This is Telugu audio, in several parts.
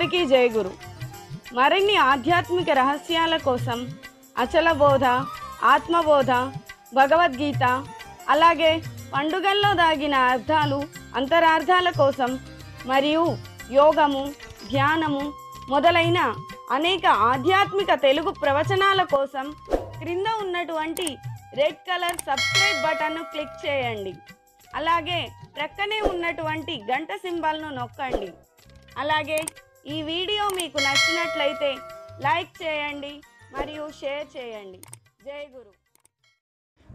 అందరికీ జయగురు మరిన్ని ఆధ్యాత్మిక రహస్యాల కోసం అచలబోధ ఆత్మబోధ భగవద్గీత అలాగే పండుగల్లో దాగిన అర్థాలు అంతరార్థాల కోసం మరియు యోగము ధ్యానము మొదలైన అనేక ఆధ్యాత్మిక తెలుగు ప్రవచనాల కోసం క్రింద ఉన్నటువంటి రెడ్ కలర్ సబ్స్క్రైబ్ బటన్ను క్లిక్ చేయండి అలాగే ప్రక్కనే ఉన్నటువంటి గంట సింబల్ను నొక్కండి అలాగే ఈ వీడియో మీకు నచ్చినట్లయితే లైక్ చేయండి మరియు షేర్ చేయండి జై గురు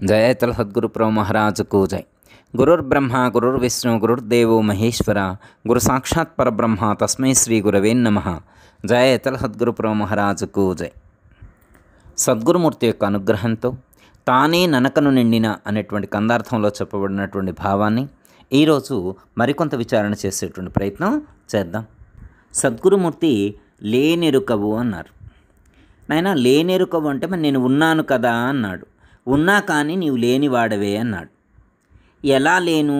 జయ తలహద్గురు ప్రభు మహారాజుకు జై గురుర్ బ్రహ్మ గురుర్ విష్ణు గురుర్ మహేశ్వర గురు సాక్షాత్ పరబ్రహ్మ తస్మై శ్రీ గురవే నమ జయ సద్గురు ప్రభు మహారాజుకు జై సద్గురుమూర్తి యొక్క అనుగ్రహంతో తానే ననకను నిండిన అనేటువంటి కందార్థంలో చెప్పబడినటువంటి భావాన్ని ఈరోజు మరికొంత విచారణ చేసేటువంటి ప్రయత్నం చేద్దాం సద్గురుమూర్తి లేనెరుకవు అన్నారు నాయన లేనెరుకవు అంటే మరి నేను ఉన్నాను కదా అన్నాడు ఉన్నా కానీ నీవు లేనివాడవే అన్నాడు ఎలా లేను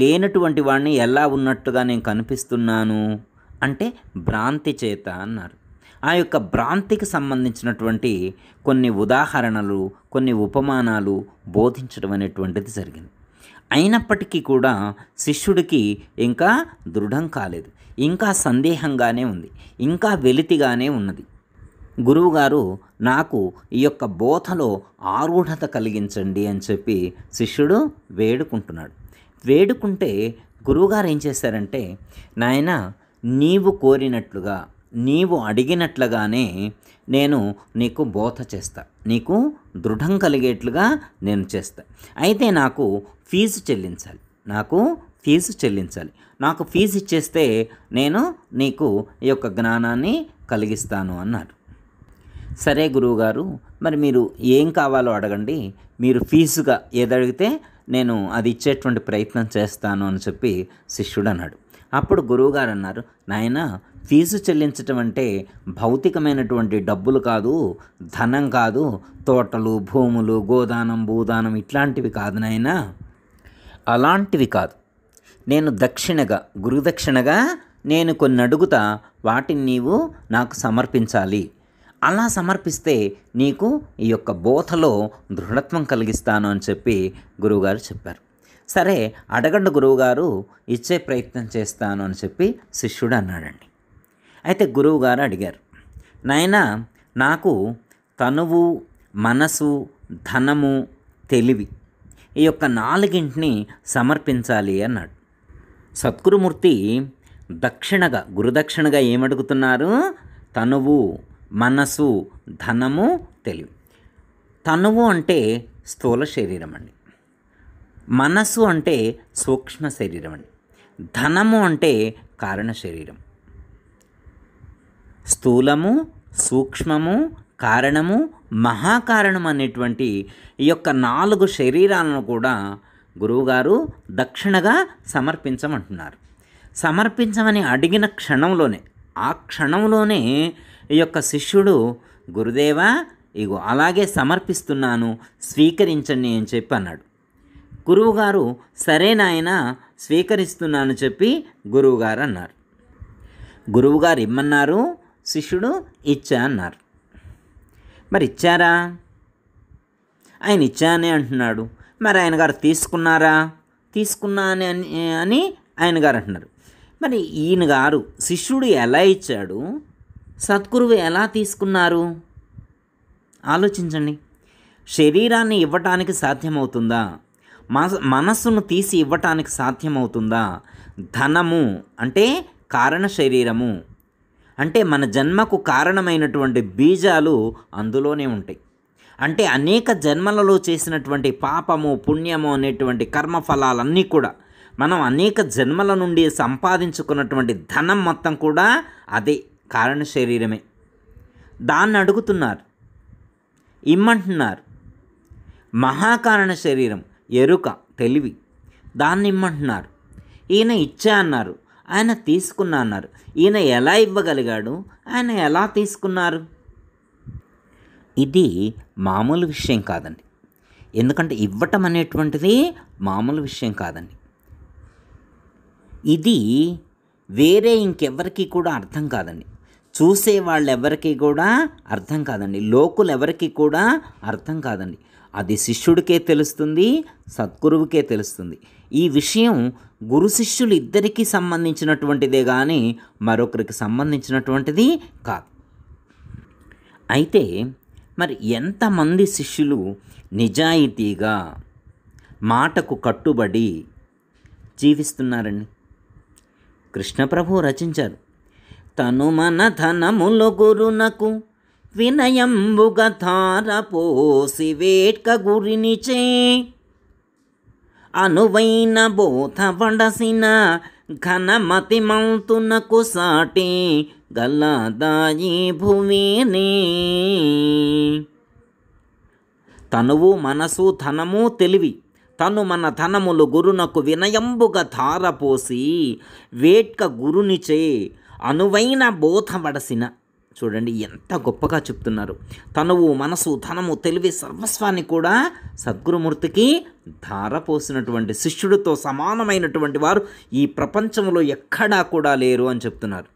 లేనటువంటి వాడిని ఎలా ఉన్నట్టుగా నేను కనిపిస్తున్నాను అంటే భ్రాంతి చేత అన్నారు ఆ యొక్క భ్రాంతికి సంబంధించినటువంటి కొన్ని ఉదాహరణలు కొన్ని ఉపమానాలు బోధించడం అనేటువంటిది జరిగింది అయినప్పటికీ కూడా శిష్యుడికి ఇంకా దృఢం కాలేదు ఇంకా సందేహంగానే ఉంది ఇంకా వెలితిగానే ఉన్నది గురువుగారు నాకు ఈ యొక్క బోధలో ఆరుఢత కలిగించండి అని చెప్పి శిష్యుడు వేడుకుంటున్నాడు వేడుకుంటే గురువుగారు ఏం చేశారంటే నాయన నీవు కోరినట్లుగా నీవు అడిగినట్లుగానే నేను నీకు బోధ చేస్తా నీకు దృఢం కలిగేట్లుగా నేను చేస్తా అయితే నాకు ఫీజు చెల్లించాలి నాకు ఫీజు చెల్లించాలి నాకు ఫీజు ఇచ్చేస్తే నేను నీకు ఈ యొక్క జ్ఞానాన్ని కలిగిస్తాను అన్నారు సరే గురువుగారు మరి మీరు ఏం కావాలో అడగండి మీరు ఫీజుగా ఏదడిగితే నేను అది ఇచ్చేటువంటి ప్రయత్నం చేస్తాను అని చెప్పి శిష్యుడు అన్నాడు అప్పుడు గురువుగారు అన్నారు నాయన ఫీజు చెల్లించటం అంటే భౌతికమైనటువంటి డబ్బులు కాదు ధనం కాదు తోటలు భూములు గోదానం భూదానం ఇట్లాంటివి కాదు నాయన అలాంటివి కాదు నేను దక్షిణగా గురుదక్షిణగా నేను కొన్ని అడుగుతా వాటిని నీవు నాకు సమర్పించాలి అలా సమర్పిస్తే నీకు ఈ యొక్క బోధలో దృఢత్వం కలిగిస్తాను అని చెప్పి గురువుగారు చెప్పారు సరే అడగండి గురువుగారు ఇచ్చే ప్రయత్నం చేస్తాను అని చెప్పి శిష్యుడు అన్నాడండి అయితే గురువుగారు అడిగారు నాయన నాకు తనువు మనసు ధనము తెలివి ఈ యొక్క నాలుగింటిని సమర్పించాలి అన్నాడు సత్గురుమూర్తి దక్షిణగా గురుదక్షిణగా ఏమడుగుతున్నారు తనువు మనసు ధనము తెలివి తనువు అంటే స్థూల శరీరం అండి మనసు అంటే సూక్ష్మ శరీరం అండి ధనము అంటే కారణ శరీరం స్థూలము సూక్ష్మము కారణము మహాకారణం అనేటువంటి ఈ యొక్క నాలుగు శరీరాలను కూడా గురువుగారు దక్షిణగా సమర్పించమంటున్నారు సమర్పించమని అడిగిన క్షణంలోనే ఆ క్షణంలోనే ఈ యొక్క శిష్యుడు గురుదేవా ఇగో అలాగే సమర్పిస్తున్నాను స్వీకరించండి అని చెప్పి అన్నాడు గురువుగారు సరే నాయన స్వీకరిస్తున్నాను చెప్పి గురువుగారు అన్నారు గురువుగారు ఇమ్మన్నారు శిష్యుడు ఇచ్చా అన్నారు మరి ఇచ్చారా ఆయన ఇచ్చానే అంటున్నాడు మరి ఆయన గారు తీసుకున్నారా తీసుకున్నా అని అని ఆయన గారు అంటున్నారు మరి ఈయన గారు శిష్యుడు ఎలా ఇచ్చాడు సద్గురువు ఎలా తీసుకున్నారు ఆలోచించండి శరీరాన్ని ఇవ్వటానికి సాధ్యమవుతుందా మనస్సును తీసి ఇవ్వటానికి సాధ్యమవుతుందా ధనము అంటే కారణ శరీరము అంటే మన జన్మకు కారణమైనటువంటి బీజాలు అందులోనే ఉంటాయి అంటే అనేక జన్మలలో చేసినటువంటి పాపము పుణ్యము అనేటువంటి కర్మఫలాలన్నీ కూడా మనం అనేక జన్మల నుండి సంపాదించుకున్నటువంటి ధనం మొత్తం కూడా అదే కారణ శరీరమే దాన్ని అడుగుతున్నారు ఇమ్మంటున్నారు మహాకారణ శరీరం ఎరుక తెలివి దాన్ని ఇమ్మంటున్నారు ఈయన ఇచ్చా అన్నారు ఆయన తీసుకున్నా అన్నారు ఈయన ఎలా ఇవ్వగలిగాడు ఆయన ఎలా తీసుకున్నారు ఇది మామూలు విషయం కాదండి ఎందుకంటే ఇవ్వటం అనేటువంటిది మామూలు విషయం కాదండి ఇది వేరే ఇంకెవరికి కూడా అర్థం కాదండి చూసే వాళ్ళెవరికి కూడా అర్థం కాదండి లోకులు ఎవరికి కూడా అర్థం కాదండి అది శిష్యుడికే తెలుస్తుంది సద్గురువుకే తెలుస్తుంది ఈ విషయం గురు శిష్యులు ఇద్దరికీ సంబంధించినటువంటిదే కానీ మరొకరికి సంబంధించినటువంటిది కాదు అయితే మరి ఎంతమంది శిష్యులు నిజాయితీగా మాటకు కట్టుబడి జీవిస్తున్నారండి కృష్ణప్రభు రచించారు తను మన ధనములు గురునకు వినయంబుగ పోసి వేట్క గురినిచే అనువైన బోధ పండసిన ఘనమతిమౌతునకు సాటి గల్లాదాయి భువిని తనువు మనసు ధనము తెలివి తను మన ధనములు గురునకు వినయంబుగా ధారపోసి వేట్క గురునిచే అనువైన బోధవడసిన చూడండి ఎంత గొప్పగా చెప్తున్నారు తనువు మనసు ధనము తెలివి సర్వస్వాన్ని కూడా సద్గురుమూర్తికి ధారపోసినటువంటి శిష్యుడితో సమానమైనటువంటి వారు ఈ ప్రపంచంలో ఎక్కడా కూడా లేరు అని చెప్తున్నారు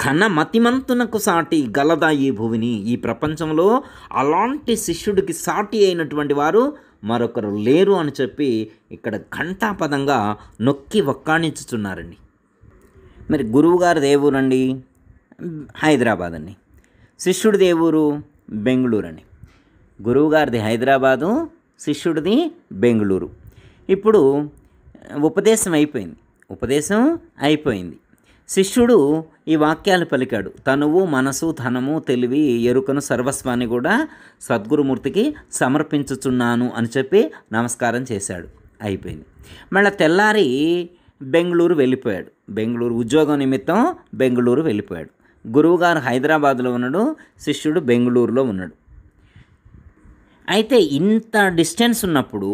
ఘన మతిమంతునకు సాటి గలదా ఈ భూమిని ఈ ప్రపంచంలో అలాంటి శిష్యుడికి సాటి అయినటువంటి వారు మరొకరు లేరు అని చెప్పి ఇక్కడ ఘంటాపదంగా నొక్కి ఒక్కాణించుతున్నారండి మరి గురువుగారు దేవురండి హైదరాబాద్ అని శిష్యుడిది ఏ ఊరు బెంగళూరు అని గురువుగారిది హైదరాబాదు శిష్యుడిది బెంగళూరు ఇప్పుడు ఉపదేశం అయిపోయింది ఉపదేశం అయిపోయింది శిష్యుడు ఈ వాక్యాలు పలికాడు తనువు మనసు ధనము తెలివి ఎరుకను సర్వస్వాన్ని కూడా సద్గురుమూర్తికి సమర్పించుచున్నాను అని చెప్పి నమస్కారం చేశాడు అయిపోయింది మళ్ళీ తెల్లారి బెంగళూరు వెళ్ళిపోయాడు బెంగళూరు ఉద్యోగం నిమిత్తం బెంగళూరు వెళ్ళిపోయాడు గురువుగారు హైదరాబాద్లో ఉన్నాడు శిష్యుడు బెంగళూరులో ఉన్నాడు అయితే ఇంత డిస్టెన్స్ ఉన్నప్పుడు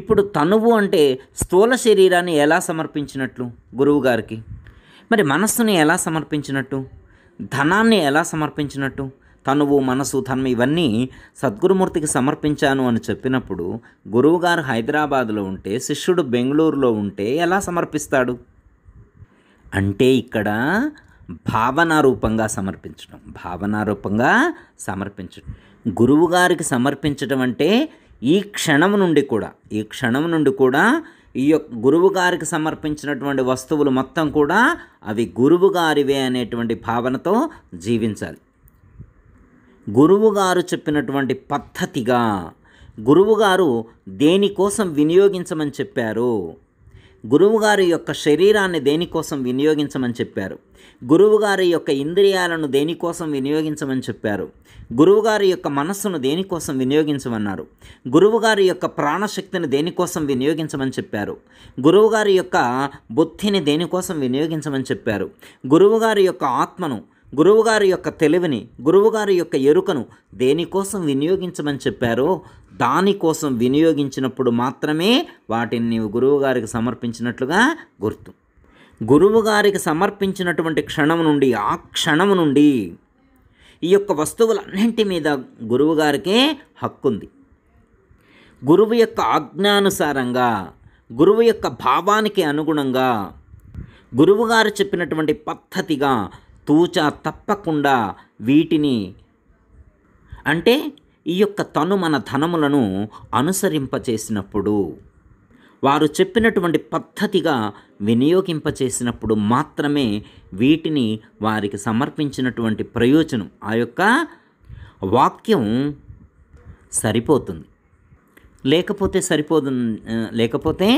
ఇప్పుడు తనువు అంటే స్థూల శరీరాన్ని ఎలా సమర్పించినట్లు గురువుగారికి మరి మనస్సుని ఎలా సమర్పించినట్టు ధనాన్ని ఎలా సమర్పించినట్టు తనువు మనసు తన్మ ఇవన్నీ సద్గురుమూర్తికి సమర్పించాను అని చెప్పినప్పుడు గురువుగారు హైదరాబాద్లో ఉంటే శిష్యుడు బెంగళూరులో ఉంటే ఎలా సమర్పిస్తాడు అంటే ఇక్కడ భావనారూపంగా సమర్పించడం భావనారూపంగా సమర్పించడం గురువు గారికి సమర్పించడం అంటే ఈ క్షణం నుండి కూడా ఈ క్షణం నుండి కూడా ఈ యొక్క గురువు గారికి సమర్పించినటువంటి వస్తువులు మొత్తం కూడా అవి గురువు గారివే అనేటువంటి భావనతో జీవించాలి గురువు గారు చెప్పినటువంటి పద్ధతిగా గురువుగారు దేనికోసం వినియోగించమని చెప్పారు గురువుగారి యొక్క శరీరాన్ని దేనికోసం వినియోగించమని చెప్పారు గురువుగారి యొక్క ఇంద్రియాలను దేనికోసం వినియోగించమని చెప్పారు గురువుగారి యొక్క మనస్సును దేనికోసం వినియోగించమన్నారు గురువుగారి యొక్క ప్రాణశక్తిని దేనికోసం వినియోగించమని చెప్పారు గురువుగారి యొక్క బుద్ధిని దేనికోసం వినియోగించమని చెప్పారు గురువుగారి యొక్క ఆత్మను గురువుగారి యొక్క తెలివిని గురువుగారి యొక్క ఎరుకను దేనికోసం వినియోగించమని చెప్పారో దానికోసం వినియోగించినప్పుడు మాత్రమే వాటిని నీవు గురువుగారికి సమర్పించినట్లుగా గుర్తు గురువుగారికి సమర్పించినటువంటి క్షణం నుండి ఆ క్షణం నుండి ఈ యొక్క వస్తువులన్నింటి మీద గురువుగారికే హక్కు ఉంది గురువు యొక్క ఆజ్ఞానుసారంగా గురువు యొక్క భావానికి అనుగుణంగా గురువుగారు చెప్పినటువంటి పద్ధతిగా తూచా తప్పకుండా వీటిని అంటే ఈ యొక్క తను మన ధనములను అనుసరింపచేసినప్పుడు వారు చెప్పినటువంటి పద్ధతిగా వినియోగింపచేసినప్పుడు మాత్రమే వీటిని వారికి సమర్పించినటువంటి ప్రయోజనం ఆ యొక్క వాక్యం సరిపోతుంది లేకపోతే సరిపోదు లేకపోతే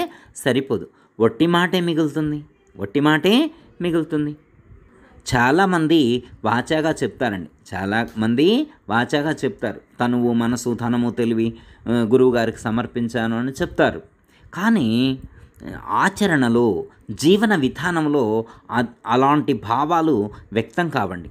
సరిపోదు వట్టి మాటే మిగులుతుంది వట్టి మాటే మిగులుతుంది చాలామంది వాచాగా చెప్తారండి చాలామంది వాచాగా చెప్తారు తనువు మనసు ధనము తెలివి గురువుగారికి సమర్పించాను అని చెప్తారు కానీ ఆచరణలో జీవన విధానంలో అలాంటి భావాలు వ్యక్తం కావండి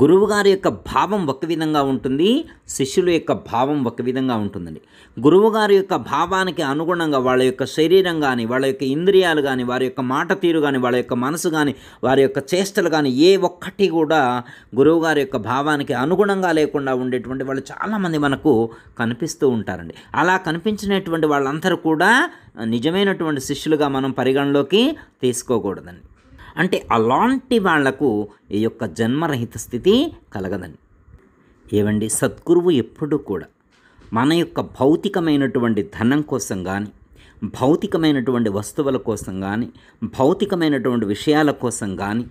గురువుగారి యొక్క భావం ఒక విధంగా ఉంటుంది శిష్యుల యొక్క భావం ఒక విధంగా ఉంటుందండి గురువుగారి యొక్క భావానికి అనుగుణంగా వాళ్ళ యొక్క శరీరం కానీ వాళ్ళ యొక్క ఇంద్రియాలు కానీ వారి యొక్క మాట తీరు కానీ వాళ్ళ యొక్క మనసు కానీ వారి యొక్క చేష్టలు కానీ ఏ ఒక్కటి కూడా గురువుగారి యొక్క భావానికి అనుగుణంగా లేకుండా ఉండేటువంటి వాళ్ళు చాలామంది మనకు కనిపిస్తూ ఉంటారండి అలా కనిపించినటువంటి వాళ్ళందరూ కూడా నిజమైనటువంటి శిష్యులుగా మనం పరిగణలోకి తీసుకోకూడదండి అంటే అలాంటి వాళ్లకు ఈ యొక్క జన్మరహిత స్థితి కలగదండి ఏవండి సద్గురువు ఎప్పుడూ కూడా మన యొక్క భౌతికమైనటువంటి ధనం కోసం కానీ భౌతికమైనటువంటి వస్తువుల కోసం కానీ భౌతికమైనటువంటి విషయాల కోసం కానీ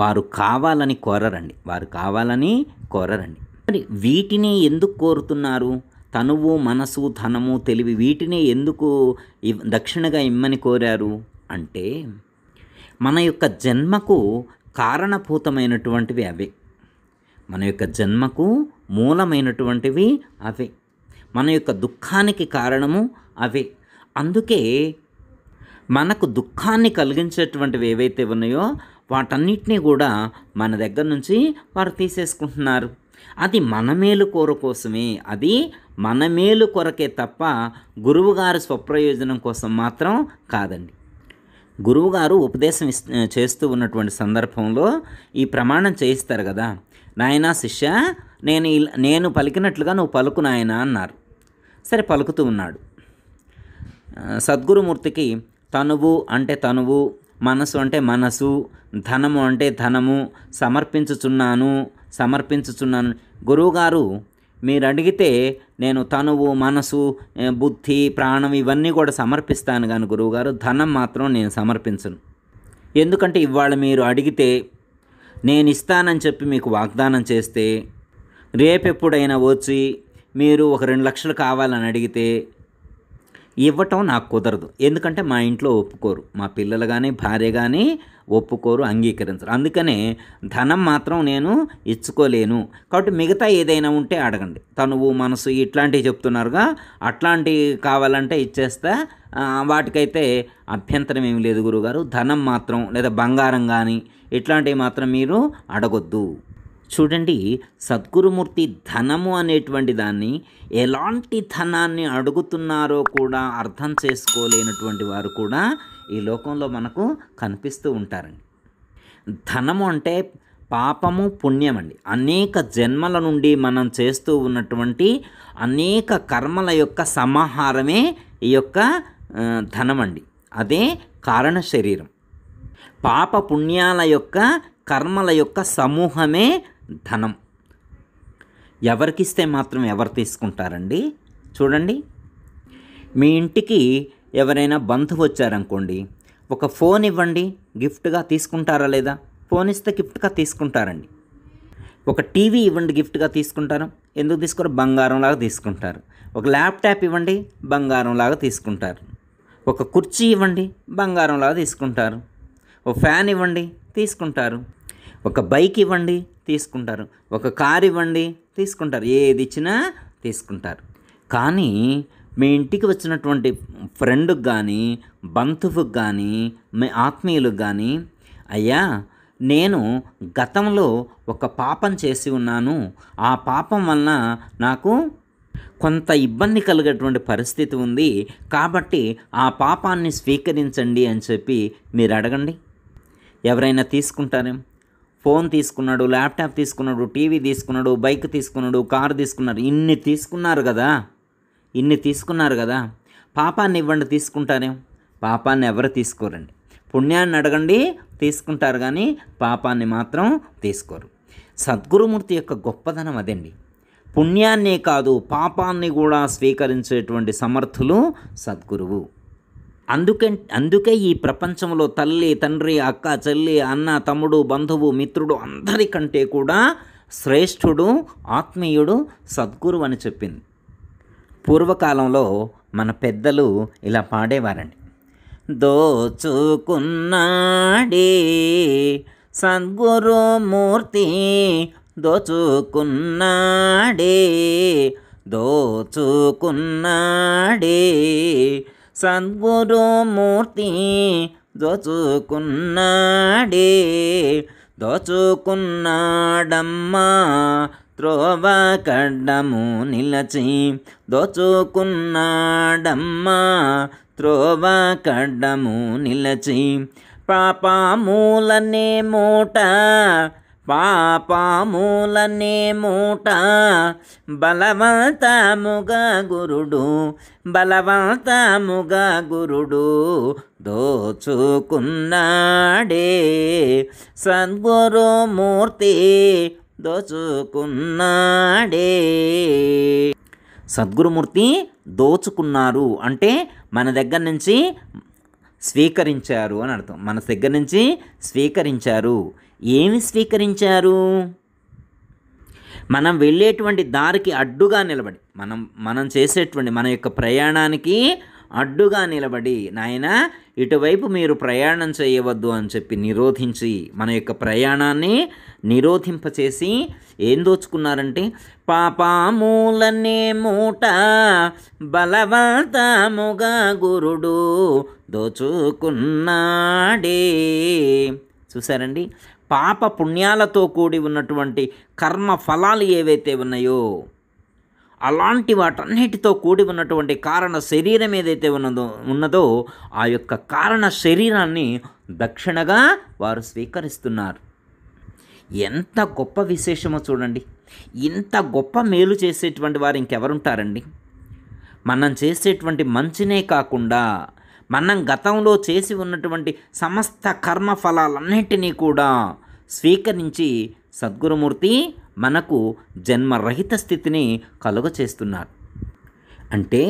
వారు కావాలని కోరరండి వారు కావాలని కోరరండి మరి వీటిని ఎందుకు కోరుతున్నారు తనువు మనసు ధనము తెలివి వీటిని ఎందుకు దక్షిణగా ఇమ్మని కోరారు అంటే మన యొక్క జన్మకు కారణభూతమైనటువంటివి అవే మన యొక్క జన్మకు మూలమైనటువంటివి అవే మన యొక్క దుఃఖానికి కారణము అవే అందుకే మనకు దుఃఖాన్ని కలిగించేటువంటివి ఏవైతే ఉన్నాయో వాటన్నిటినీ కూడా మన దగ్గర నుంచి వారు తీసేసుకుంటున్నారు అది మన మేలు కోర కోసమే అది మన మేలు కొరకే తప్ప గురువుగారి స్వప్రయోజనం కోసం మాత్రం కాదండి గురువుగారు ఉపదేశం చేస్తూ ఉన్నటువంటి సందర్భంలో ఈ ప్రమాణం చేయిస్తారు కదా నాయన శిష్య నేను నేను పలికినట్లుగా నువ్వు పలుకు నాయన అన్నారు సరే పలుకుతూ ఉన్నాడు సద్గురుమూర్తికి తనువు అంటే తనువు మనసు అంటే మనసు ధనము అంటే ధనము సమర్పించుచున్నాను సమర్పించుచున్నాను గురువుగారు మీరు అడిగితే నేను తనువు మనసు బుద్ధి ప్రాణం ఇవన్నీ కూడా సమర్పిస్తాను కానీ గురువుగారు ధనం మాత్రం నేను సమర్పించను ఎందుకంటే ఇవాళ మీరు అడిగితే నేను ఇస్తానని చెప్పి మీకు వాగ్దానం చేస్తే రేపెప్పుడైనా వచ్చి మీరు ఒక రెండు లక్షలు కావాలని అడిగితే ఇవ్వటం నాకు కుదరదు ఎందుకంటే మా ఇంట్లో ఒప్పుకోరు మా పిల్లలు కానీ భార్య కానీ ఒప్పుకోరు అంగీకరించరు అందుకనే ధనం మాత్రం నేను ఇచ్చుకోలేను కాబట్టి మిగతా ఏదైనా ఉంటే అడగండి తనువు మనసు ఇట్లాంటివి చెప్తున్నారుగా అట్లాంటివి కావాలంటే ఇచ్చేస్తే వాటికైతే అభ్యంతరం ఏమి లేదు గురుగారు ధనం మాత్రం లేదా బంగారం కానీ ఇట్లాంటివి మాత్రం మీరు అడగొద్దు చూడండి సద్గురుమూర్తి ధనము అనేటువంటి దాన్ని ఎలాంటి ధనాన్ని అడుగుతున్నారో కూడా అర్థం చేసుకోలేనటువంటి వారు కూడా ఈ లోకంలో మనకు కనిపిస్తూ ఉంటారండి ధనము అంటే పాపము పుణ్యం అండి అనేక జన్మల నుండి మనం చేస్తూ ఉన్నటువంటి అనేక కర్మల యొక్క సమాహారమే ఈ యొక్క ధనమండి అదే కారణ శరీరం పాప పుణ్యాల యొక్క కర్మల యొక్క సమూహమే ధనం ఎవరికిస్తే మాత్రం ఎవరు తీసుకుంటారండి చూడండి మీ ఇంటికి ఎవరైనా బంధువు వచ్చారనుకోండి ఒక ఫోన్ ఇవ్వండి గిఫ్ట్గా తీసుకుంటారా లేదా ఫోన్ ఇస్తే గిఫ్ట్గా తీసుకుంటారండి ఒక టీవీ ఇవ్వండి గిఫ్ట్గా తీసుకుంటారు ఎందుకు తీసుకోరు బంగారంలాగా తీసుకుంటారు ఒక ల్యాప్టాప్ ఇవ్వండి బంగారంలాగా తీసుకుంటారు ఒక కుర్చీ ఇవ్వండి బంగారంలాగా తీసుకుంటారు ఒక ఫ్యాన్ ఇవ్వండి తీసుకుంటారు ఒక బైక్ ఇవ్వండి తీసుకుంటారు ఒక కార్ ఇవ్వండి తీసుకుంటారు ఏది ఇచ్చినా తీసుకుంటారు కానీ మీ ఇంటికి వచ్చినటువంటి ఫ్రెండ్కి కానీ బంధువుకి కానీ మీ ఆత్మీయులకు కానీ అయ్యా నేను గతంలో ఒక పాపం చేసి ఉన్నాను ఆ పాపం వలన నాకు కొంత ఇబ్బంది కలిగేటువంటి పరిస్థితి ఉంది కాబట్టి ఆ పాపాన్ని స్వీకరించండి అని చెప్పి మీరు అడగండి ఎవరైనా తీసుకుంటారేమో ఫోన్ తీసుకున్నాడు ల్యాప్టాప్ తీసుకున్నాడు టీవీ తీసుకున్నాడు బైక్ తీసుకున్నాడు కారు తీసుకున్నారు ఇన్ని తీసుకున్నారు కదా ఇన్ని తీసుకున్నారు కదా పాపాన్ని ఇవ్వండి తీసుకుంటారే పాపాన్ని ఎవరు తీసుకోరండి పుణ్యాన్ని అడగండి తీసుకుంటారు కానీ పాపాన్ని మాత్రం తీసుకోరు సద్గురుమూర్తి యొక్క గొప్పదనం అదండి పుణ్యాన్నే కాదు పాపాన్ని కూడా స్వీకరించేటువంటి సమర్థులు సద్గురువు అందుకే అందుకే ఈ ప్రపంచంలో తల్లి తండ్రి అక్క చెల్లి అన్న తమ్ముడు బంధువు మిత్రుడు అందరికంటే కూడా శ్రేష్ఠుడు ఆత్మీయుడు సద్గురు అని చెప్పింది పూర్వకాలంలో మన పెద్దలు ఇలా పాడేవారండి దోచుకున్నాడే సద్గురు మూర్తి దోచుకున్నాడే దోచుకున్నాడే సద్గురు మూర్తి దోచుకున్నాడే దోచుకున్నాడమ్మా త్రోవ కడ్డము నిలచి దోచుకున్నాడమ్మా త్రోవ కడ్డము నిలచి మూలనే మూట పాపములనే మూట బలవంతముగా గురుడు బలవంతముగా గురుడు దోచుకున్నాడే సద్గురు మూర్తి దోచుకున్నాడే సద్గురుమూర్తి దోచుకున్నారు అంటే మన దగ్గర నుంచి స్వీకరించారు అని అర్థం మన దగ్గర నుంచి స్వీకరించారు ఏమి స్వీకరించారు మనం వెళ్ళేటువంటి దారికి అడ్డుగా నిలబడి మనం మనం చేసేటువంటి మన యొక్క ప్రయాణానికి అడ్డుగా నిలబడి నాయన ఇటువైపు మీరు ప్రయాణం చేయవద్దు అని చెప్పి నిరోధించి మన యొక్క ప్రయాణాన్ని నిరోధింపచేసి ఏం దోచుకున్నారంటే పాపామూలనే మూట బలవంతముగా గురుడు దోచుకున్నాడే చూసారండి పాప పుణ్యాలతో కూడి ఉన్నటువంటి కర్మ ఫలాలు ఏవైతే ఉన్నాయో అలాంటి వాటన్నిటితో కూడి ఉన్నటువంటి కారణ శరీరం ఏదైతే ఉన్నదో ఉన్నదో ఆ యొక్క కారణ శరీరాన్ని దక్షిణగా వారు స్వీకరిస్తున్నారు ఎంత గొప్ప విశేషమో చూడండి ఇంత గొప్ప మేలు చేసేటువంటి వారు ఇంకెవరుంటారండి మనం చేసేటువంటి మంచినే కాకుండా మనం గతంలో చేసి ఉన్నటువంటి సమస్త కర్మ కూడా స్వీకరించి సద్గురుమూర్తి మనకు జన్మరహిత స్థితిని కలుగచేస్తున్నారు అంటే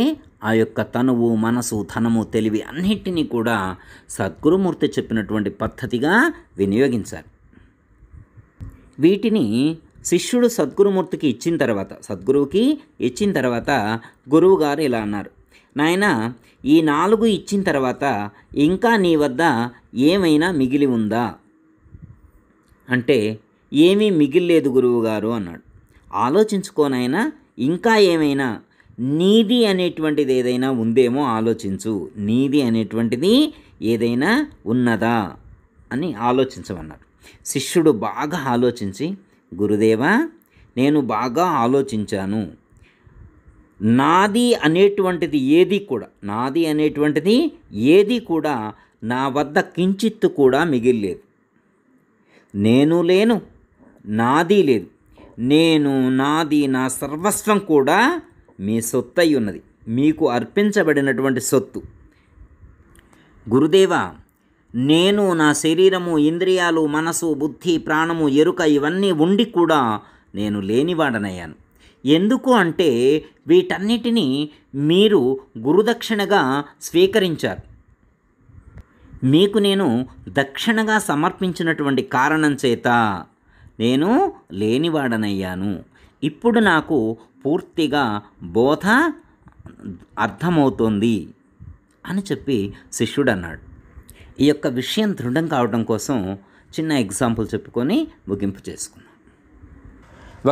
ఆ యొక్క తనువు మనసు ధనము తెలివి అన్నిటినీ కూడా సద్గురుమూర్తి చెప్పినటువంటి పద్ధతిగా వినియోగించాలి వీటిని శిష్యుడు సద్గురుమూర్తికి ఇచ్చిన తర్వాత సద్గురువుకి ఇచ్చిన తర్వాత గురువుగారు ఇలా అన్నారు నాయన ఈ నాలుగు ఇచ్చిన తర్వాత ఇంకా నీ వద్ద ఏమైనా మిగిలి ఉందా అంటే ఏమీ మిగిల్లేదు గురువుగారు అన్నాడు ఆలోచించుకోనైనా ఇంకా ఏమైనా నీది అనేటువంటిది ఏదైనా ఉందేమో ఆలోచించు నీది అనేటువంటిది ఏదైనా ఉన్నదా అని ఆలోచించమన్నారు శిష్యుడు బాగా ఆలోచించి గురుదేవా నేను బాగా ఆలోచించాను నాది అనేటువంటిది ఏది కూడా నాది అనేటువంటిది ఏది కూడా నా వద్ద కించిత్తు కూడా మిగిలేదు నేను లేను నాది లేదు నేను నాది నా సర్వస్వం కూడా మీ సొత్తు అయి ఉన్నది మీకు అర్పించబడినటువంటి సొత్తు గురుదేవ నేను నా శరీరము ఇంద్రియాలు మనసు బుద్ధి ప్రాణము ఎరుక ఇవన్నీ ఉండి కూడా నేను లేనివాడనయ్యాను ఎందుకు అంటే వీటన్నిటినీ మీరు గురుదక్షిణగా స్వీకరించారు మీకు నేను దక్షిణగా సమర్పించినటువంటి కారణం చేత నేను లేనివాడనయ్యాను ఇప్పుడు నాకు పూర్తిగా బోధ అర్థమవుతోంది అని చెప్పి శిష్యుడు అన్నాడు ఈ యొక్క విషయం దృఢం కావడం కోసం చిన్న ఎగ్జాంపుల్ చెప్పుకొని ముగింపు చేసుకున్నాం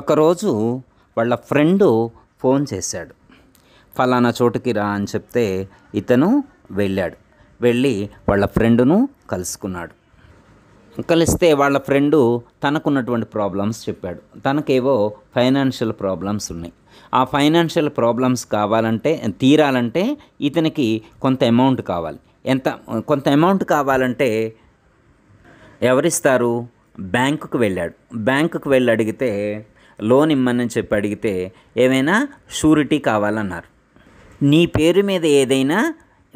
ఒకరోజు వాళ్ళ ఫ్రెండు ఫోన్ చేశాడు ఫలానా చోటుకి రా అని చెప్తే ఇతను వెళ్ళాడు వెళ్ళి వాళ్ళ ఫ్రెండును కలుసుకున్నాడు కలిస్తే వాళ్ళ ఫ్రెండు తనకున్నటువంటి ప్రాబ్లమ్స్ చెప్పాడు తనకేవో ఫైనాన్షియల్ ప్రాబ్లమ్స్ ఉన్నాయి ఆ ఫైనాన్షియల్ ప్రాబ్లమ్స్ కావాలంటే తీరాలంటే ఇతనికి కొంత అమౌంట్ కావాలి ఎంత కొంత అమౌంట్ కావాలంటే ఎవరిస్తారు బ్యాంకుకు వెళ్ళాడు బ్యాంకుకు వెళ్ళి అడిగితే లోన్ ఇమ్మని చెప్పి అడిగితే ఏమైనా షూరిటీ కావాలన్నారు నీ పేరు మీద ఏదైనా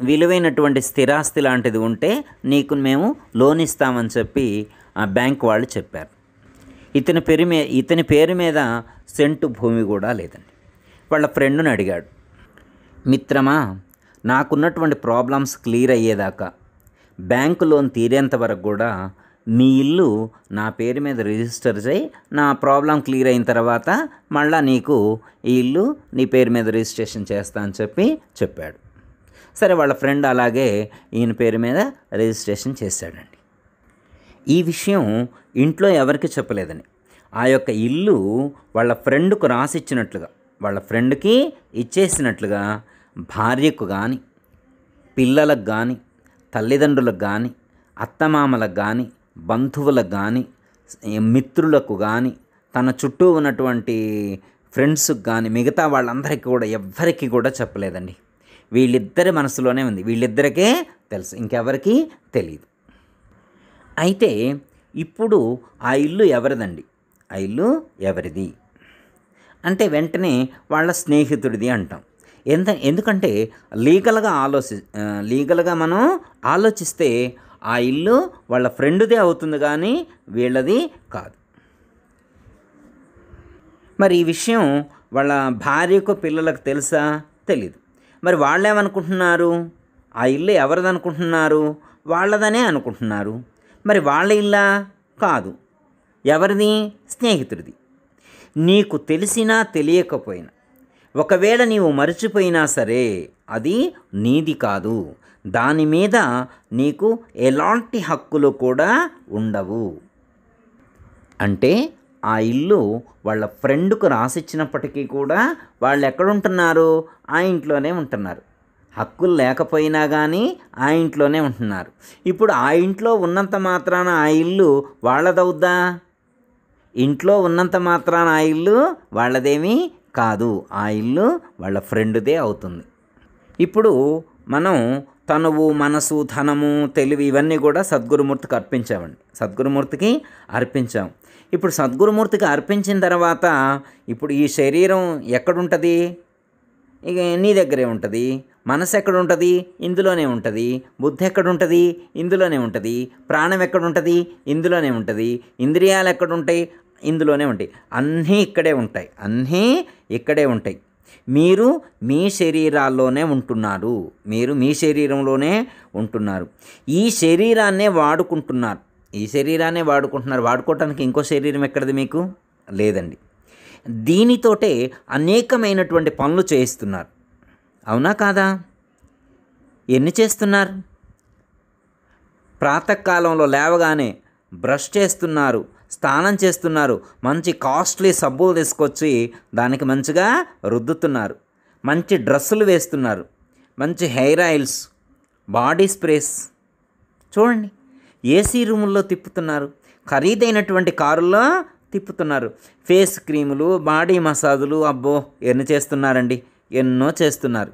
విలువైనటువంటి స్థిరాస్తి లాంటిది ఉంటే నీకు మేము లోన్ ఇస్తామని చెప్పి ఆ బ్యాంక్ వాళ్ళు చెప్పారు ఇతని పేరు మీద ఇతని పేరు మీద సెంటు భూమి కూడా లేదండి వాళ్ళ ఫ్రెండ్ని అడిగాడు మిత్రమా నాకున్నటువంటి ప్రాబ్లమ్స్ క్లియర్ అయ్యేదాకా బ్యాంకు లోన్ తీరేంత వరకు కూడా మీ ఇల్లు నా పేరు మీద రిజిస్టర్ చేయి నా ప్రాబ్లం క్లియర్ అయిన తర్వాత మళ్ళా నీకు ఈ ఇల్లు నీ పేరు మీద రిజిస్ట్రేషన్ చేస్తా అని చెప్పి చెప్పాడు సరే వాళ్ళ ఫ్రెండ్ అలాగే ఈయన పేరు మీద రిజిస్ట్రేషన్ చేశాడండి ఈ విషయం ఇంట్లో ఎవరికి చెప్పలేదని ఆ యొక్క ఇల్లు వాళ్ళ ఫ్రెండ్కు రాసిచ్చినట్లుగా వాళ్ళ ఫ్రెండ్కి ఇచ్చేసినట్లుగా భార్యకు కానీ పిల్లలకు కానీ తల్లిదండ్రులకు కానీ అత్తమామలకు కానీ బంధువులకు కానీ మిత్రులకు కానీ తన చుట్టూ ఉన్నటువంటి ఫ్రెండ్స్కి కానీ మిగతా వాళ్ళందరికీ కూడా ఎవ్వరికీ కూడా చెప్పలేదండి వీళ్ళిద్దరి మనసులోనే ఉంది వీళ్ళిద్దరికే తెలుసు ఇంకెవరికి తెలియదు అయితే ఇప్పుడు ఆ ఇల్లు ఎవరిదండి ఆ ఇల్లు ఎవరిది అంటే వెంటనే వాళ్ళ స్నేహితుడిది అంటాం ఎంత ఎందుకంటే లీగల్గా ఆలోచి లీగల్గా మనం ఆలోచిస్తే ఆ ఇల్లు వాళ్ళ ఫ్రెండ్దే అవుతుంది కానీ వీళ్ళది కాదు మరి ఈ విషయం వాళ్ళ భార్యకు పిల్లలకు తెలుసా తెలీదు మరి వాళ్ళు ఏమనుకుంటున్నారు ఆ ఇల్లు ఎవరిదనుకుంటున్నారు వాళ్ళదనే అనుకుంటున్నారు మరి వాళ్ళ ఇల్లా కాదు ఎవరిది స్నేహితుడిది నీకు తెలిసినా తెలియకపోయినా ఒకవేళ నీవు మర్చిపోయినా సరే అది నీది కాదు దాని మీద నీకు ఎలాంటి హక్కులు కూడా ఉండవు అంటే ఆ ఇల్లు వాళ్ళ ఫ్రెండ్కు రాసిచ్చినప్పటికీ కూడా వాళ్ళు ఎక్కడుంటున్నారు ఆ ఇంట్లోనే ఉంటున్నారు హక్కులు లేకపోయినా కానీ ఆ ఇంట్లోనే ఉంటున్నారు ఇప్పుడు ఆ ఇంట్లో ఉన్నంత మాత్రాన ఆ ఇల్లు వాళ్ళదవుద్దా ఇంట్లో ఉన్నంత మాత్రాన ఆ ఇల్లు వాళ్ళదేమీ కాదు ఆ ఇల్లు వాళ్ళ ఫ్రెండ్దే అవుతుంది ఇప్పుడు మనం తనువు మనసు ధనము తెలివి ఇవన్నీ కూడా సద్గురుమూర్తికి అర్పించామండి సద్గురుమూర్తికి అర్పించాం ఇప్పుడు సద్గురుమూర్తికి అర్పించిన తర్వాత ఇప్పుడు ఈ శరీరం ఎక్కడుంటుంది ఇక నీ దగ్గరే ఉంటుంది మనసు ఎక్కడుంటుంది ఇందులోనే ఉంటుంది బుద్ధి ఎక్కడుంటుంది ఇందులోనే ఉంటుంది ప్రాణం ఎక్కడుంటుంది ఇందులోనే ఉంటుంది ఇంద్రియాలు ఎక్కడుంటాయి ఇందులోనే ఉంటాయి అన్నీ ఇక్కడే ఉంటాయి అన్నీ ఇక్కడే ఉంటాయి మీరు మీ శరీరాల్లోనే ఉంటున్నారు మీరు మీ శరీరంలోనే ఉంటున్నారు ఈ శరీరాన్నే వాడుకుంటున్నారు ఈ శరీరాన్నే వాడుకుంటున్నారు వాడుకోవటానికి ఇంకో శరీరం ఎక్కడది మీకు లేదండి దీనితోటే అనేకమైనటువంటి పనులు చేయిస్తున్నారు అవునా కాదా ఎన్ని చేస్తున్నారు ప్రాతకాలంలో లేవగానే బ్రష్ చేస్తున్నారు స్నానం చేస్తున్నారు మంచి కాస్ట్లీ సబ్బులు తీసుకొచ్చి దానికి మంచిగా రుద్దుతున్నారు మంచి డ్రెస్సులు వేస్తున్నారు మంచి హెయిర్ ఆయిల్స్ బాడీ స్ప్రేస్ చూడండి ఏసీ రూముల్లో తిప్పుతున్నారు ఖరీదైనటువంటి కారుల్లో తిప్పుతున్నారు ఫేస్ క్రీములు బాడీ మసాజులు అబ్బో ఎన్ని చేస్తున్నారండి ఎన్నో చేస్తున్నారు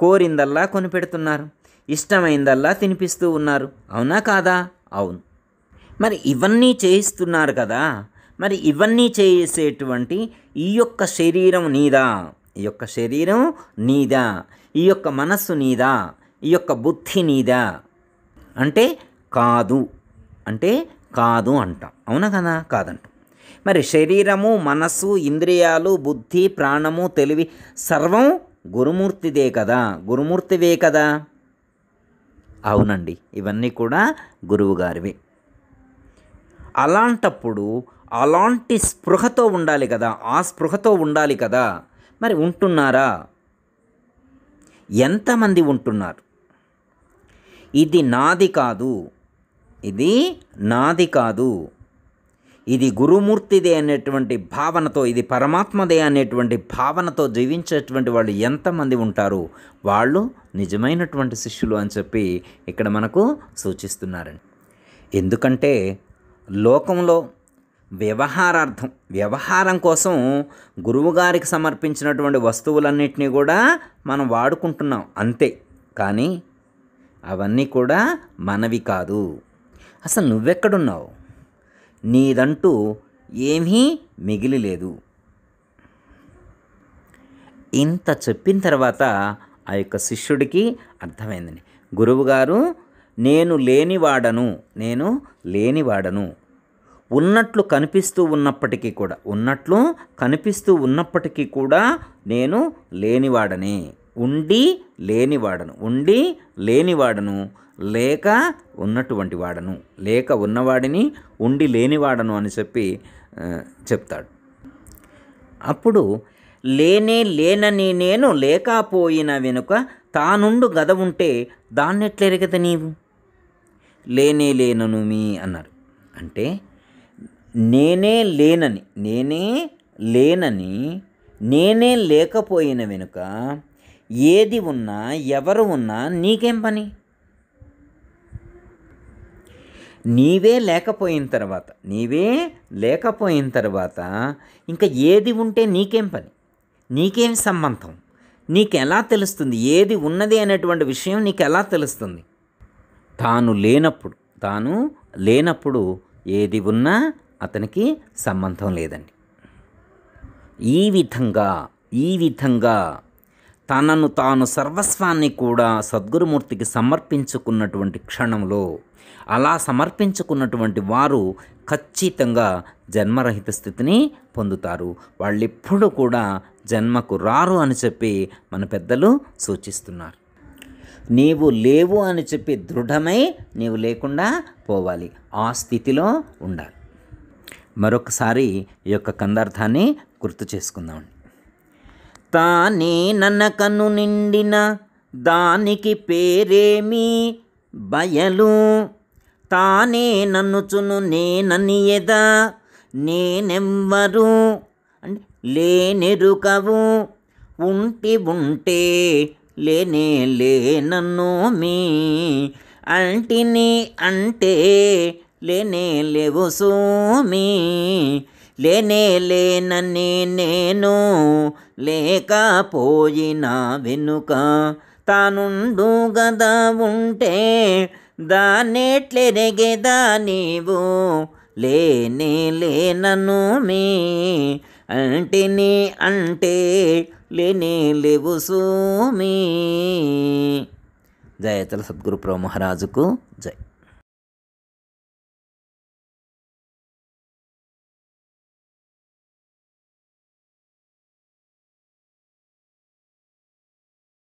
కోరిందల్లా కొనిపెడుతున్నారు ఇష్టమైందల్లా తినిపిస్తూ ఉన్నారు అవునా కాదా అవును మరి ఇవన్నీ చేయిస్తున్నారు కదా మరి ఇవన్నీ చేసేటువంటి ఈ యొక్క శరీరం నీదా ఈ యొక్క శరీరం నీదా ఈ యొక్క మనస్సు నీదా ఈ యొక్క బుద్ధి నీదా అంటే కాదు అంటే కాదు అంటాం అవునా కదా కాదంట మరి శరీరము మనస్సు ఇంద్రియాలు బుద్ధి ప్రాణము తెలివి సర్వం గురుమూర్తిదే కదా గురుమూర్తివే కదా అవునండి ఇవన్నీ కూడా గురువుగారివే అలాంటప్పుడు అలాంటి స్పృహతో ఉండాలి కదా ఆ స్పృహతో ఉండాలి కదా మరి ఉంటున్నారా ఎంతమంది ఉంటున్నారు ఇది నాది కాదు ఇది నాది కాదు ఇది గురుమూర్తిదే అనేటువంటి భావనతో ఇది పరమాత్మదే అనేటువంటి భావనతో జీవించేటువంటి వాళ్ళు ఎంతమంది ఉంటారు వాళ్ళు నిజమైనటువంటి శిష్యులు అని చెప్పి ఇక్కడ మనకు సూచిస్తున్నారండి ఎందుకంటే లోకంలో వ్యవహారార్థం వ్యవహారం కోసం గురువుగారికి సమర్పించినటువంటి వస్తువులన్నింటినీ కూడా మనం వాడుకుంటున్నాం అంతే కానీ అవన్నీ కూడా మనవి కాదు అసలు నువ్వెక్కడున్నావు నీదంటూ ఏమీ మిగిలి లేదు ఇంత చెప్పిన తర్వాత ఆ యొక్క శిష్యుడికి అర్థమైందని గురువుగారు నేను లేనివాడను నేను లేనివాడను ఉన్నట్లు కనిపిస్తూ ఉన్నప్పటికీ కూడా ఉన్నట్లు కనిపిస్తూ ఉన్నప్పటికీ కూడా నేను లేనివాడనే ఉండి లేనివాడను ఉండి లేనివాడను లేక ఉన్నటువంటి వాడను లేక ఉన్నవాడిని ఉండి లేనివాడను అని చెప్పి చెప్తాడు అప్పుడు లేనే లేనని నేను లేకపోయిన వెనుక తానుండు గద ఉంటే దాన్నెట్లెరగద నీవు లేనే లేనను మీ అన్నారు అంటే నేనే లేనని నేనే లేనని నేనే లేకపోయిన వెనుక ఏది ఉన్నా ఎవరు ఉన్నా నీకేం పని నీవే లేకపోయిన తర్వాత నీవే లేకపోయిన తర్వాత ఇంకా ఏది ఉంటే నీకేం పని నీకేం సంబంధం నీకు ఎలా తెలుస్తుంది ఏది ఉన్నది అనేటువంటి విషయం నీకు ఎలా తెలుస్తుంది తాను లేనప్పుడు తాను లేనప్పుడు ఏది ఉన్నా అతనికి సంబంధం లేదండి ఈ విధంగా ఈ విధంగా తనను తాను సర్వస్వాన్ని కూడా సద్గురుమూర్తికి సమర్పించుకున్నటువంటి క్షణంలో అలా సమర్పించుకున్నటువంటి వారు ఖచ్చితంగా జన్మరహిత స్థితిని పొందుతారు వాళ్ళెప్పుడు కూడా జన్మకు రారు అని చెప్పి మన పెద్దలు సూచిస్తున్నారు నీవు లేవు అని చెప్పి దృఢమై నీవు లేకుండా పోవాలి ఆ స్థితిలో ఉండాలి మరొకసారి ఈ యొక్క కందార్థాన్ని గుర్తు చేసుకుందాం తానే నన్నకను నిండిన దానికి పేరేమి బయలు తానే నన్నుచును నేనని ఎదా నేనెవ్వరు అంటే లేనెరుకవు ఉంటి ఉంటే లేనే లేనన్ను మీ అంటిని అంటే లేనే లేవు సోమి లేనే లేనని నేను లేకపోయినా వెనుక తానుండు గదా ఉంటే దానెట్లెరెగేదా నీవు లేనే లేనను మీ అంటిని అంటే లేనే లేవు సోమి జయతల సద్గురు ప్రభు మహారాజుకు జై